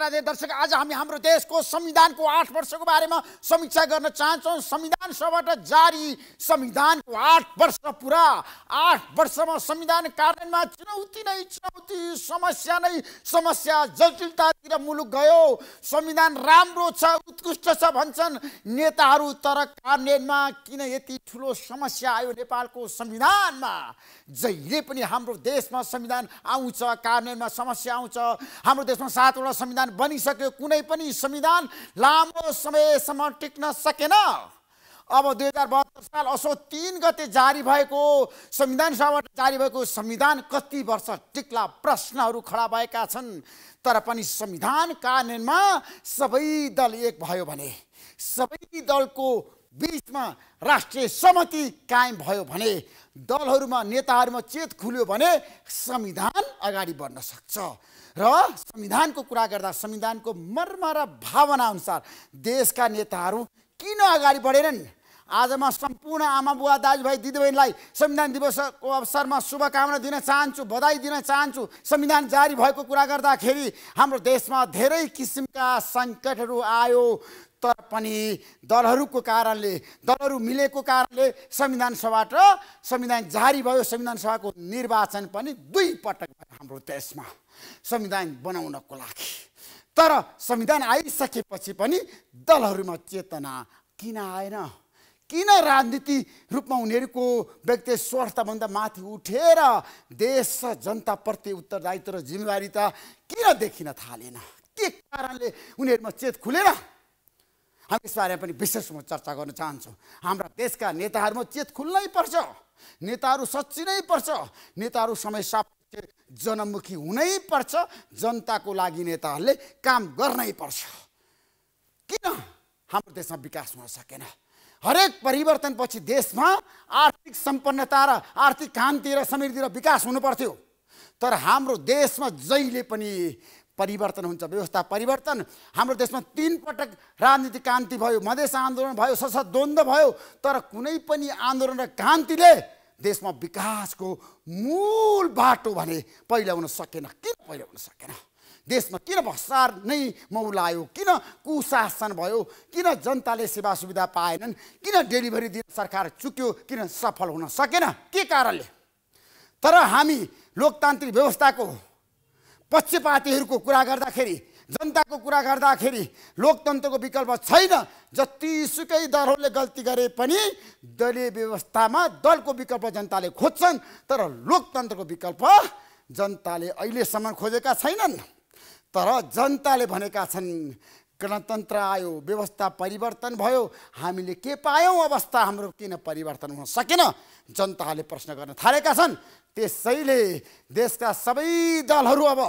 राजे दर्शक आज हामी हाम्रो देशको संविधानको आठ वर्षको बारेमा समीक्षा गर्न चाहन्छौँ संविधान सभाबाट जारी संविधानको आठ वर्ष पुरा आठ वर्षमा संविधान कार्यान्वयनमा चुनौती नै चुनौती समस्या नै समस्या जटिलतातिर मुलुक गयो संविधान राम्रो छ उत्कृष्ट छ भन्छन् नेताहरू तर कार्यान्वयनमा किन यति ठुलो समस्या आयो नेपालको संविधानमा जहिले पनि हाम्रो देशमा संविधान आउँछ कार्यान्वयनमा समस्या आउँछ हाम्रो देशमा सातवटा संविधान संविधान बनिसक्यो कुनै पनि संविधान लामो समयसम्म टिक्न सकेन अब दुई हजार बहत्तर साल असो तिन गते जारी भएको संविधान सभाबाट जारी भएको संविधान कति वर्ष टिक्ला प्रश्नहरू खडा भएका छन् तर पनि संविधान कानुनमा सबै दल एक भयो भने सबै दलको बिचमा राष्ट्रिय सहमति कायम भयो भने दलहरूमा नेताहरूमा चेत खुल्यो भने संविधान अगाडि बढ्न सक्छ र संविधानको कुरा गर्दा संविधानको मर्म र भावना अनुसार देशका नेताहरू किन अगाडि बढेनन् आज म सम्पूर्ण आमा बुवा दाजुभाइ दिदीबहिनीलाई संविधान दिवसको अवसरमा शुभकामना दिन चाहन्छु बधाई दिन चाहन्छु संविधान जारी भएको कुरा गर्दाखेरि हाम्रो देशमा धेरै किसिमका सङ्कटहरू आयो तर पनि दलहरूको कारणले दलहरू मिलेको कारणले संविधान सभाबाट संविधान जारी भयो संविधान सभाको निर्वाचन पनि दुई पटक भयो हाम्रो देशमा संविधान बनाउनको लागि तर संविधान आइसकेपछि पनि दलहरूमा चेतना किन आएन किन राजनीति रूपमा उनीहरूको व्यक्ति स्वार्थभन्दा माथि उठेर देश र जनताप्रति उत्तरदायित्व र जिम्मेवारी त किन देखिन थालेन के कारणले उनीहरूमा चेत खुलेन हामी यसबारेमा पनि विशेष म चर्चा गर्न चाहन्छौँ हाम्रा देशका नेताहरूमा चेत खुल्नै पर्छ नेताहरू सच्चिनै पर्छ नेताहरू समय सापेक्ष जनमुखी हुनै पर्छ जनताको लागि नेताहरूले काम गर्नै पर्छ किन हाम्रो देशमा विकास हुन सकेन हरेक परिवर्तनपछि देशमा आर्थिक सम्पन्नता र आर्थिक क्रान्ति र समृद्धि र विकास हुनुपर्थ्यो तर हाम्रो देशमा जहिले पनि परिवर्तन हुन्छ व्यवस्था परिवर्तन हाम्रो देशमा पटक राजनीतिक क्रान्ति भयो मधेस आन्दोलन भयो सशस्त्र द्वन्द्व भयो तर कुनै पनि आन्दोलन र क्रान्तिले देशमा विकासको मूल बाटो भने पहिल्याउन सकेन किन पहिल्याउन सकेन देशमा किन भसार नै मौलायो किन कुशासन भयो किन जनताले सेवा सुविधा पाएनन् किन डेलिभरी दिन सरकार चुक्यो किन सफल हुन सकेन के कारणले तर हामी लोकतान्त्रिक व्यवस्थाको पक्षपातीहरूको कुरा गर्दाखेरि जनताको कुरा गर्दाखेरि लोकतन्त्रको विकल्प छैन जतिसुकै दलहरूले गल्ती गरे पनि दलीय व्यवस्थामा दलको विकल्प जनताले खोज्छन् तर लोकतन्त्रको विकल्प जनताले अहिलेसम्म खोजेका छैनन् तर जनताले भनेका छन् गणतन्त्र आयो व्यवस्था परिवर्तन भयो हामीले के पायौँ अवस्था हाम्रो किन परिवर्तन हुन सकेन जनताले प्रश्न गर्न थालेका छन् त्यसैले देशका सबै दलहरू अब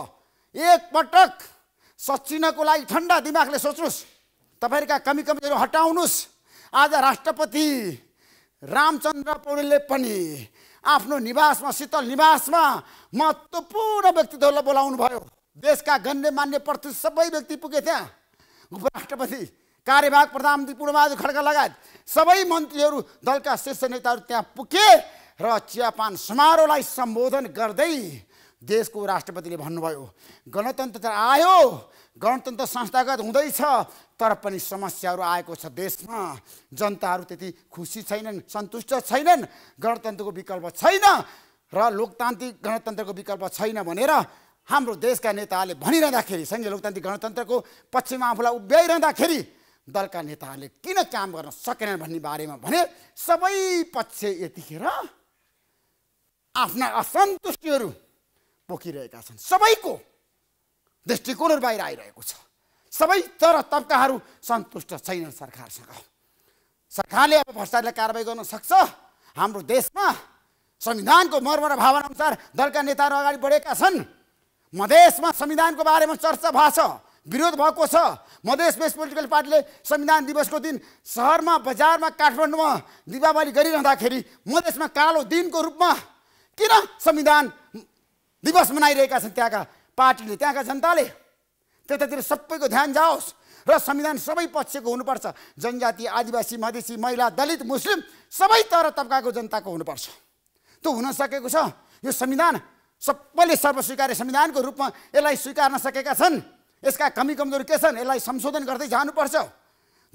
एकपटक सचिनको लागि ठन्डा दिमागले सोच्नुहोस् तपाईँहरूका कमी कमजोरी हटाउनुहोस् आज राष्ट्रपति रामचन्द्र पौडेलले पनि आफ्नो निवासमा शीतल निवासमा महत्त्वपूर्ण व्यक्तित्वलाई बोलाउनु भयो देशका गण्य मान्य प्रति सबै व्यक्ति पुगे त्यहाँ उपराष्ट्रपति कार्यवाहक प्रधानमन्त्री पूर्णबहादुर खड्का लगायत सबै मन्त्रीहरू दलका शीर्ष नेताहरू त्यहाँ पुगे र चियापान समारोहलाई सम्बोधन गर्दै देशको राष्ट्रपतिले भन्नुभयो गणतन्त्र त आयो गणतन्त्र संस्थागत हुँदैछ तर पनि समस्याहरू आएको छ देशमा जनताहरू त्यति खुसी छैनन् सन्तुष्ट छैनन् गणतन्त्रको विकल्प छैन र लोकतान्त्रिक गणतन्त्रको विकल्प छैन भनेर हाम्रो देशका नेताहरूले भनिरहँदाखेरि सङ्घीय लोकतान्त्रिक गणतन्त्रको पक्षमा आफूलाई उभ्याइरहँदाखेरि दलका नेताहरूले किन काम गर्न सकेनन् भन्ने बारेमा भने सबै पक्ष यतिखेर आफ्ना असन्तुष्टिहरू पोखिरहेका छन् सबैको दृष्टिकोणहरू बाहिर आइरहेको छ सबै तर तब्काहरू सन्तुष्ट छैनन् सरकारसँग सरकारले अब भ्रष्टाचारले कारवाही गर्न सक्छ हाम्रो देशमा संविधानको मर्म र भावनाअनुसार दलका नेताहरू अगाडि बढेका छन् मधेसमा संविधानको बारेमा चर्चा भएको छ विरोध भएको छ मधेस बेस पोलिटिकल पार्टीले संविधान दिवसको दिन सहरमा बजारमा काठमाडौँमा दिपावली गरिरहँदाखेरि मधेसमा कालो दिनको रूपमा किन संविधान दिवस मनाइरहेका छन् त्यहाँका पार्टीले त्यहाँका जनताले त्यतातिर सबैको ध्यान जाओस् र संविधान सबै पक्षको हुनुपर्छ जनजाति आदिवासी मधेसी महिला दलित मुस्लिम सबै तर तब्काको जनताको हुनुपर्छ त्यो हुन सकेको छ यो संविधान सबैले सर्वस्वीकार्य संविधानको रूपमा यसलाई स्वीकार्न सकेका छन् यसका कमी कमजोरी के छन् यसलाई संशोधन गर्दै जानुपर्छ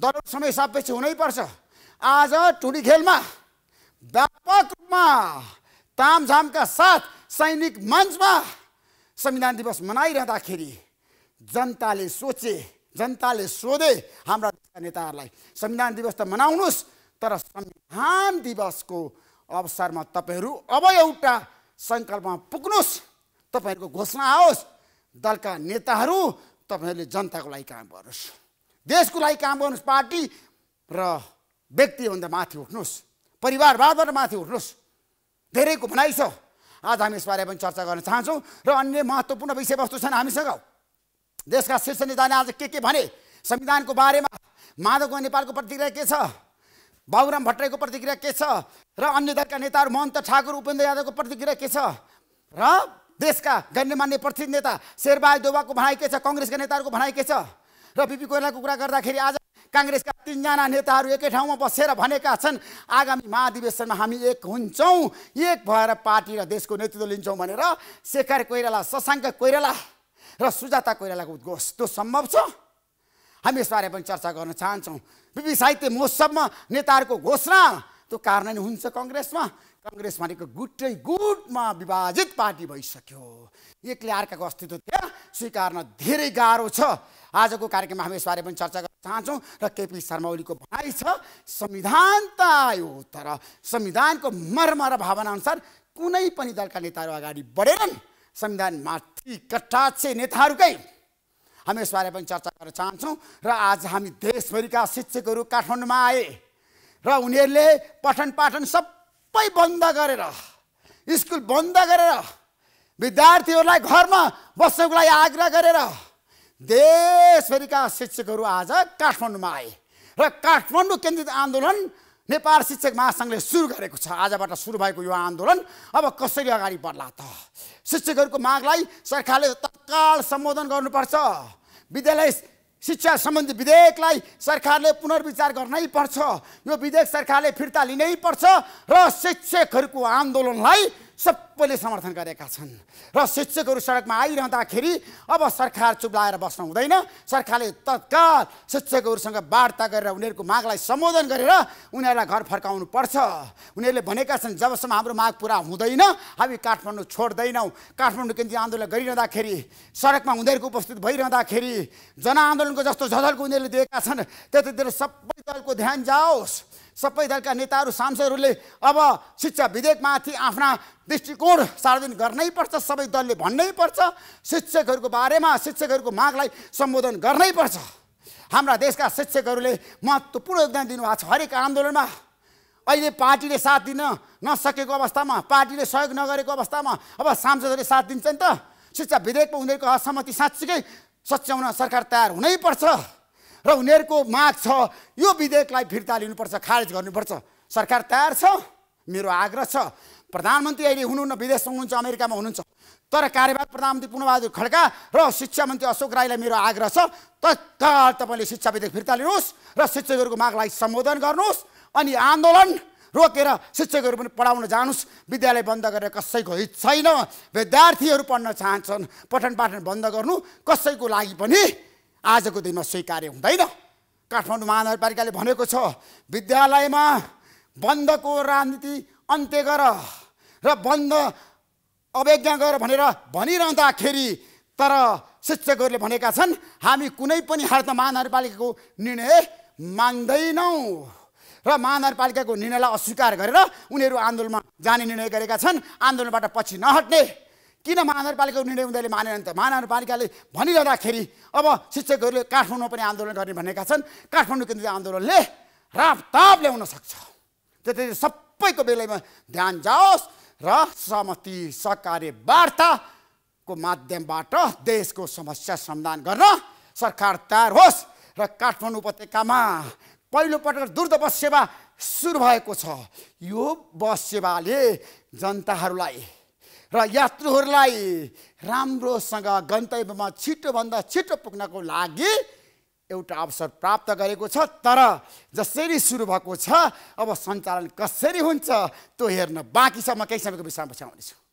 दल समय सापेक्ष हुनैपर्छ आज टुडी खेलमा व्यापक रूपमा तामझामका साथ सैनिक मञ्चमा संविधान दिवस मनाइरहँदाखेरि जनताले सोचे जनताले सोधे हाम्रा नेताहरूलाई संविधान दिवस त मनाउनुहोस् तर संविधान दिवसको अवसरमा तपाईँहरू अब एउटा सङ्कल्पमा पुग्नुहोस् तपाईँहरूको घोषणा आओस् दलका नेताहरू तपाईँहरूले जनताको लागि काम गर्नुहोस् देशको लागि काम गर्नुहोस् पार्टी र व्यक्तिभन्दा माथि उठ्नुहोस् परिवारवादबाट माथि उठ्नुहोस् धेरैको भनाइ छ आज हामी यसबारे पनि चर्चा गर्न चाहन्छौँ र अन्य महत्त्वपूर्ण विषयवस्तु छन् हामीसँग देशका शीर्ष नेताले आज के के भने संविधानको बारेमा माधवको नेपालको प्रतिक्रिया के छ बाबुराम भट्टराईको प्रतिक्रिया के छ र अन्य दलका नेताहरू महन्त ठाकुर उपेन्द्र यादवको प्रतिक्रिया के छ र देशका गण्यमान्य प्रसिद्ध नेता शेरबहादुर देवाको भनाइ के छ कङ्ग्रेसका नेताहरूको भनाइ के छ र बिपी कोइरालाको कुरा गर्दाखेरि आज काङ्ग्रेसका तिनजना नेताहरू एकै ठाउँमा बसेर भनेका छन् आगामी महाधिवेशनमा हामी एक हुन्छौँ एक भएर पार्टी र देशको नेतृत्व लिन्छौँ भनेर शेखर कोइराला शशाङ्क कोइराला र सुजाता कोइरालाको उद्घोष त्यो सम्भव छ हामी यसबारे पनि चर्चा गर्न चाहन्छौँ विवि साहित्य महोत्सवमा नेताहरूको घोषणा त्यो कारण हुन्छ कङ्ग्रेसमा कङ्ग्रेस भनेको गुटै गुटमा विभाजित पार्टी भइसक्यो एकले अर्काको अस्तित्व त्यहाँ स्वीकार्न धेरै गाह्रो छ आजको कार्यक्रममा हामी यसबारे पनि चर्चा गर्न चाहन्छौँ र केपी शर्मा ओलीको भनाइ छ संविधान त आयो तर संविधानको मर्म र भावनाअनुसार कुनै पनि दलका नेताहरू अगाडि बढेनन् संविधानमाथि कटाक्षे नेताहरूकै हामी यसबारे पनि चर्चा गर्न चाहन्छौँ र आज हामी देशभरिका शिक्षकहरू काठमाडौँमा आए र उनीहरूले पठन पाठन सबै बन्द गरेर स्कुल बन्द गरेर विद्यार्थीहरूलाई घरमा बस्नको लागि आग्रह गरेर देशभरिका शिक्षकहरू आज काठमाडौँमा आए र काठमाडौँ केन्द्रित आन्दोलन नेपाल शिक्षक महासङ्घले सुरु गरेको छ आजबाट सुरु भएको यो आन्दोलन अब कसरी अगाडि बढ्ला त शिक्षकहरूको मागलाई सरकारले तत्काल सम्बोधन गर्नुपर्छ विद्यालय शिक्षा सम्बन्धी विधेयकलाई सरकारले पुनर्विचार गर्नै पर्छ यो विधेयक सरकारले फिर्ता लिनै पर्छ र शिक्षकहरूको आन्दोलनलाई सबैले समर्थन गरेका छन् र शिक्षकहरू सडकमा आइरहँदाखेरि अब सरकार चुप लाएर बस्न हुँदैन सरकारले तत्काल शिक्षकहरूसँग वार्ता गरेर उनीहरूको मागलाई सम्बोधन गरेर उनीहरूलाई घर फर्काउनु पर्छ उनीहरूले भनेका छन् जबसम्म हाम्रो माग पुरा हुँदैन हामी काठमाडौँ छोड्दैनौँ काठमाडौँ केन्द्रीय आन्दोलन गरिरहँदाखेरि सडकमा उनीहरूको उपस्थित भइरहँदाखेरि जनआन्दोलनको जस्तो झझल्को उनीहरूले दिएका छन् त्यतिर सबै दलको ध्यान जाओस् सबै दलका नेताहरू सांसदहरूले अब शिक्षा विधेयकमाथि आफ्ना दृष्टिकोण सार्वजनिक गर्नै पर्छ सबै दलले भन्नै पर्छ शिक्षकहरूको बारेमा शिक्षकहरूको मागलाई सम्बोधन गर्नै पर्छ हाम्रा देशका शिक्षकहरूले महत्त्वपूर्ण योगदान दिनुभएको छ हरेक आन्दोलनमा अहिले पार्टीले साथ दिन नसकेको अवस्थामा पार्टीले सहयोग नगरेको अवस्थामा अब सांसदहरूले साथ दिन्छ नि त शिक्षा विधेयकमा उनीहरूको असहमति साँच्चीकै सच्याउन सरकार तयार हुनैपर्छ र उनीहरूको माग छ यो विधेयकलाई फिर्ता लिनुपर्छ खारेज गर्नुपर्छ सरकार तयार छ मेरो आग्रह छ प्रधानमन्त्री अहिले हुनुहुन्न विदेशमा हुनुहुन्छ अमेरिकामा हुनुहुन्छ तर कार्यवाहक प्रधानमन्त्री पूर्णबहादुर खड्का र शिक्षा मन्त्री अशोक राईलाई मेरो आग्रह छ तत्काल तपाईँले शिक्षा विधेयक फिर्ता लिनुहोस् र शिक्षकहरूको मागलाई सम्बोधन गर्नुहोस् अनि आन्दोलन रोकेर शिक्षकहरू पनि पढाउन जानुहोस् विद्यालय बन्द गरेर कसैको हित छैन विद्यार्थीहरू पढ्न चाहन्छन् पठन पाठन बन्द गर्नु कसैको लागि पनि आजको दिनमा स्वीकार्य हुँदैन काठमाडौँ महानगरपालिकाले भनेको छ विद्यालयमा बन्दको राजनीति अन्त्य गर र बन्द अवज्ञा गर भनेर भनिरहँदाखेरि तर शिक्षकहरूले भनेका छन् हामी कुनै पनि हालतमा महानगरपालिकाको निर्णय मान्दैनौँ र महानगरपालिकाको निर्णयलाई अस्वीकार गरेर उनीहरू आन्दोलनमा जाने निर्णय गरेका छन् आन्दोलनबाट पछि नहट्ने किन महानगरपालिकाको निर्णय उनीहरूले मानेनन् त महानगरपालिकाले भनिरहँदाखेरि अब शिक्षकहरूले काठमाडौँमा पनि आन्दोलन गर्ने भनेका छन् काठमाडौँ केन्द्रित आन्दोलनले रापताप ल्याउन सक्छ त्यति सबैको बेलैमा ध्यान जाओस् र सहमति सहकार्य वार्ताको माध्यमबाट देशको समस्या समाधान गर्न सरकार तयार होस् र काठमाडौँ उपत्यकामा पहिलोपटक द्रुत बस सेवा सुरु भएको छ यो बस सेवाले जनताहरूलाई र यात्रुहरूलाई राम्रोसँग गन्तव्यमा छिटोभन्दा छिटो पुग्नको लागि एउटा अवसर प्राप्त गरेको छ तर जसरी सुरु भएको छ अब सञ्चालन कसरी हुन्छ त्यो हेर्न बाँकी छ म केही समयको विषयमा पछि आउनेछु